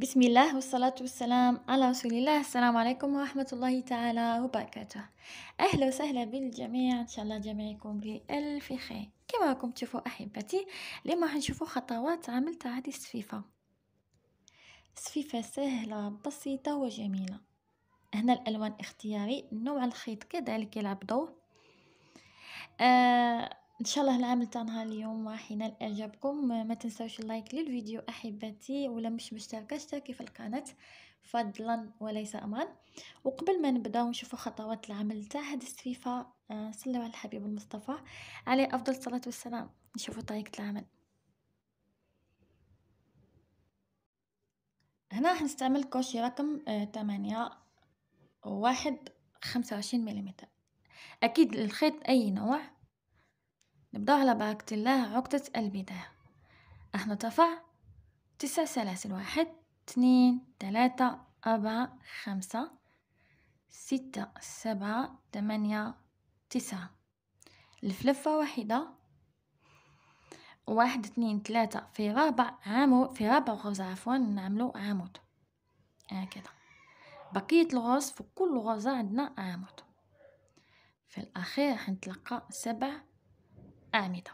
بسم الله والصلاة والسلام على رسول الله السلام عليكم ورحمة الله تعالى وبركاته أهلا وسهلا بالجميع إن شاء الله جميعكم بألف خير كما راكم تشوفوا أحبتي اليوم راح نشوفوا خطوات عملتها هذه السفيفة سفيفة سهلة بسيطة وجميلة هنا الألوان اختياري نوع الخيط كذلك يلعب دور آه ان شاء الله العمل تاع نهار اليوم راح ينال اعجابكم ما تنساوش اللايك للفيديو احبتي ولا مش مشتركه اشتركي في القناه فضلا وليس امرا وقبل ما نبداو نشوفوا خطوات العمل تاع هذه السفيفه آه، صلوا على الحبيب المصطفى عليه افضل الصلاه والسلام نشوفوا طريقه العمل هنا راح نستعمل كوشي رقم 8 آه، واحد 25 ملم اكيد الخيط اي نوع نبداو على بركة الله عقدة البداية احنا ترفع تسع سلاسل واحد اثنين ثلاثة أربعة خمسة ستة سبعة ثمانية تسعة الفلفة واحدة واحد اثنين ثلاثة في رابع عمود في رابع غرزة عفوا نعملو عمود هكذا بقية الغرز في كل غرزة عندنا عمود في الأخير حنتلقى سبع آمدة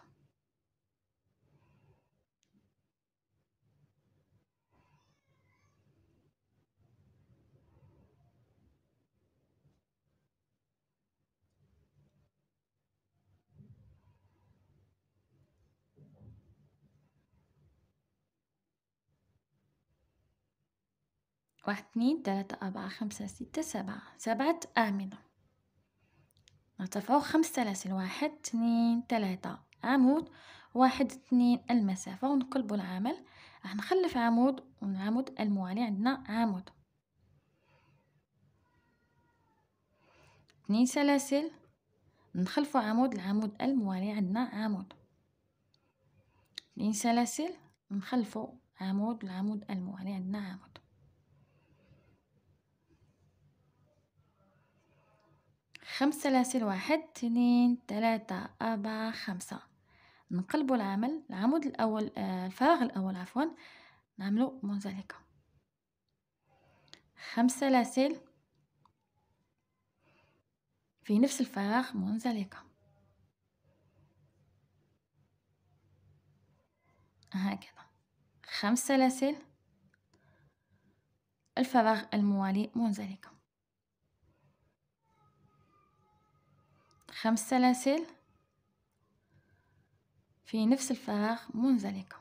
واحد اثنين ثلاثة أربعة خمسة ستة سبعة سبعة آمنة نرتفعو خمس سلاسل واحد اثنين ثلاثة عمود واحد اثنين المسافة ونقلبو العمل راح نخلف عمود والعمود الموالي عندنا عمود اثنين سلاسل نخلفو عمود العمود الموالي عندنا عمود اثنين سلاسل نخلفو عمود العمود الموالي عندنا عمود خمس سلاسل واحد اثنين ثلاثة أربعة خمسة نقلبو العمل العمود الأول آه، الفراغ الأول عفوا نعملو منزلقة خمس سلاسل في نفس الفراغ منزلقة هكذا خمس سلاسل الفراغ الموالي منزلقه خمس سلاسل في نفس الفراغ منزلقة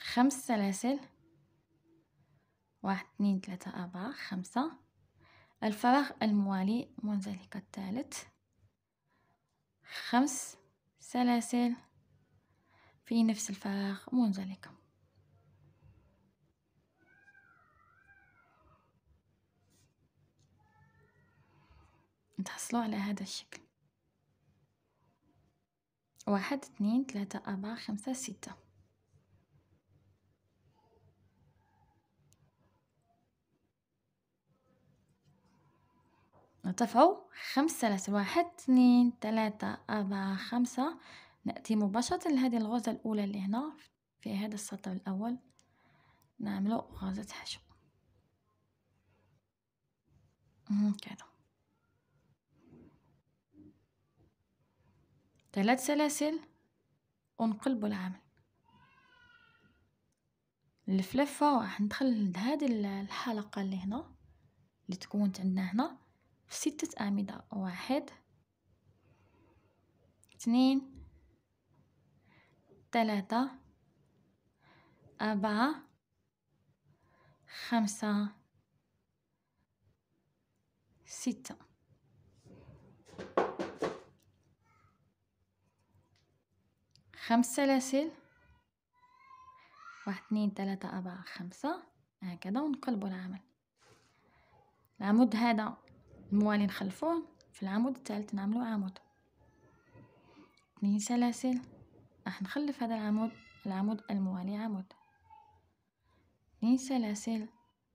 خمس سلاسل واحد اثنين ثلاثة أربعة خمسة الفراغ الموالي منزلقة الثالث خمس سلاسل في نفس الفراغ منزلقة تحصلوا على هذا الشكل واحد اثنين ثلاثة أربعة خمسة ستة ارتفعوا خمسة ثلاثة واحد اثنين ثلاثة أربعة خمسة نأتي مباشرة لهذه الغرزة الأولى اللي هنا في هذا السطر الأول نعمل غرزة حشو كذا ثلاث سلاسل ونقلب العمل الفلفة راح ندخل لهاد الحلقة اللي هنا اللي تكونت عندنا هنا في ستة أعمدة واحد اثنين تلاتة أربعة خمسة ستة خمس سلاسل واحد اثنين ثلاثة أربعة خمسة هكذا ونقلبوا العمل العمود هذا الموالي نخلفوه في العمود الثالث نعملو عمود اثنين سلاسل راح نخلف هذا العمود العمود الموالي عمود اثنين سلاسل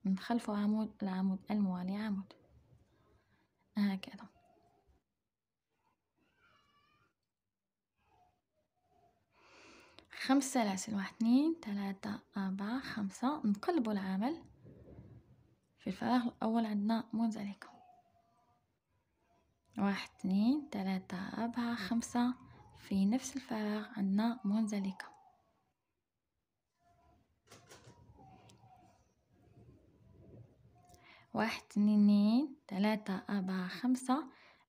من عمود العمود الموالي عمود هكذا خمس سلاسل واحد اثنين ثلاثة أربعة خمسة نقلبوا العمل في الفراغ الأول عندنا منزلق واحد اثنين ثلاثة أربعة خمسة في نفس الفراغ عندنا منزلقة واحد اثنين ثلاثة أربعة خمسة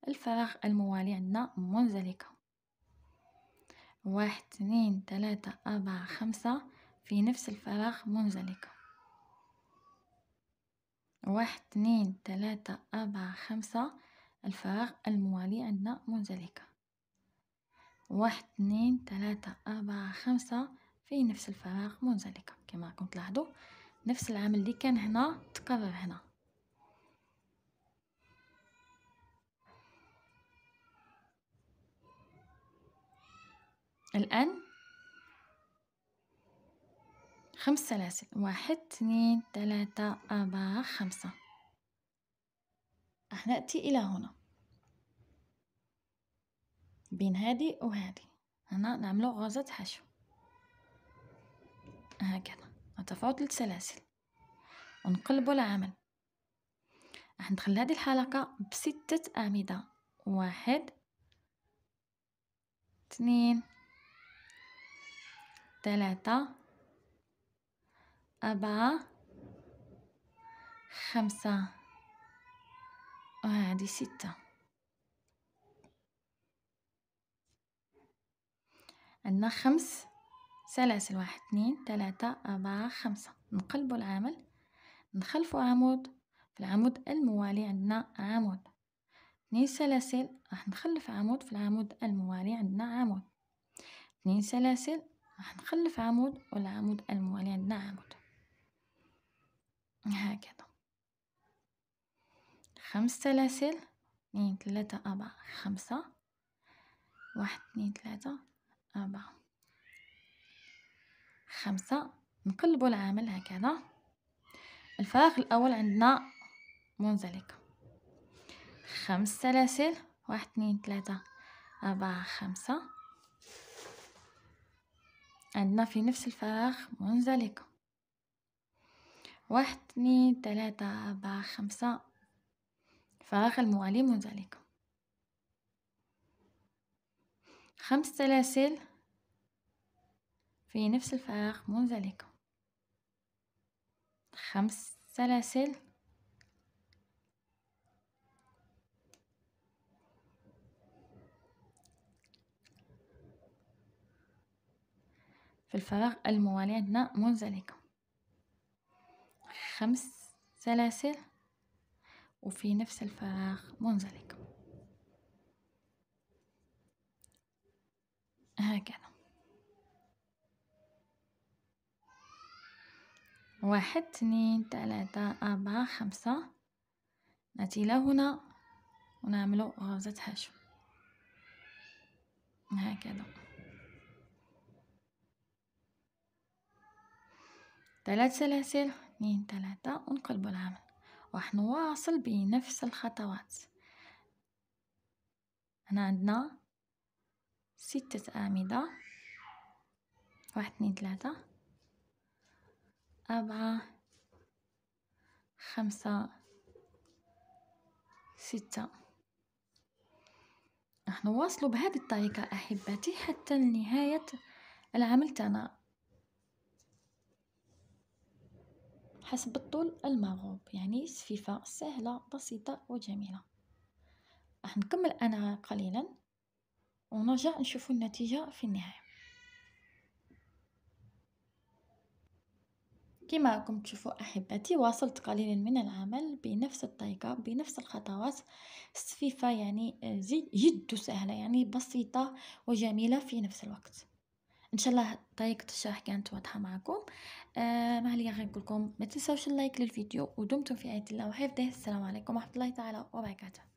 الفراغ الموالي عندنا منزلقة واحد اثنين ثلاثة أربعة خمسة في نفس الفراغ منزلقة واحد اثنين ثلاثة أربعة خمسة الفراغ الموالي عندنا منزلقة واحد اثنين ثلاثة أربعة خمسة في نفس الفراغ منزلقة كما راكم تلاحظوا نفس العمل اللي كان هنا تكرر هنا الآن خمس سلاسل واحد اثنين ثلاثة أربعة خمسة راح نأتي إلى هنا بين هادي وهادي هنا نعملو غرزة حشو هكذا نرتفعو ثلاث سلاسل ونقلبو العمل راح ندخل هذه الحلقة بستة أعمدة واحد اثنين ثلاثة أربعة خمسة وهذه ستة عندنا خمس سلاسل واحد اثنين ثلاثة أربعة خمسة نقلبو العمل نخلفو عمود في العمود الموالي عندنا عمود اثنين سلاسل راح نخلف عمود في العمود الموالي عندنا عمود اثنين سلاسل راح نخلف عمود والعمود الموالي عندنا عمود هكذا خمس سلاسل اثنين ثلاثة أربعة خمسة واحد اثنين ثلاثة أربعة خمسة نقلبو العامل هكذا الفراغ الأول عندنا منزلق خمس سلاسل واحد اثنين ثلاثة أربعة خمسة عندنا في نفس الفراغ منزلق واحد اثنين ثلاثة أربعة خمسة الفراغ الموالي منزلق خمس سلاسل في نفس الفراغ منزلقة خمس سلاسل في الفراغ الموالي عندنا منزلقة خمس سلاسل وفي نفس الفراغ منزلقة ساكنة واحد اثنين ثلاثة أربعة خمسة نأتي إلى هنا ونعمل غرزة حشو هكذا ثلاث سلاسل اثنين ثلاثة ونقلب العمل راح نواصل بنفس الخطوات هنا عندنا ستة أعمدة واحد اثنين ثلاثة أربعة خمسة ستة نحن نواصلوا بهذه الطريقة أحبتي حتى لنهاية العمل تاعنا حسب الطول المرغوب يعني سفيفة سهلة بسيطة وجميلة راح نكمل أنا قليلا ونرجع نشوفوا النتيجة في النهاية كما راكم تشوفوا احبتي واصلت قليلا من العمل بنفس الطريقه بنفس الخطوات السفيفه يعني آه، جد سهله يعني بسيطه وجميله في نفس الوقت ان شاء الله طريقه الشرح كانت واضحه معكم آه ما عليا غير نقول لكم ما تنساوش اللايك للفيديو ودمتم في عيد آية الله وحفظه السلام عليكم ورحمه الله تعالى وبركاته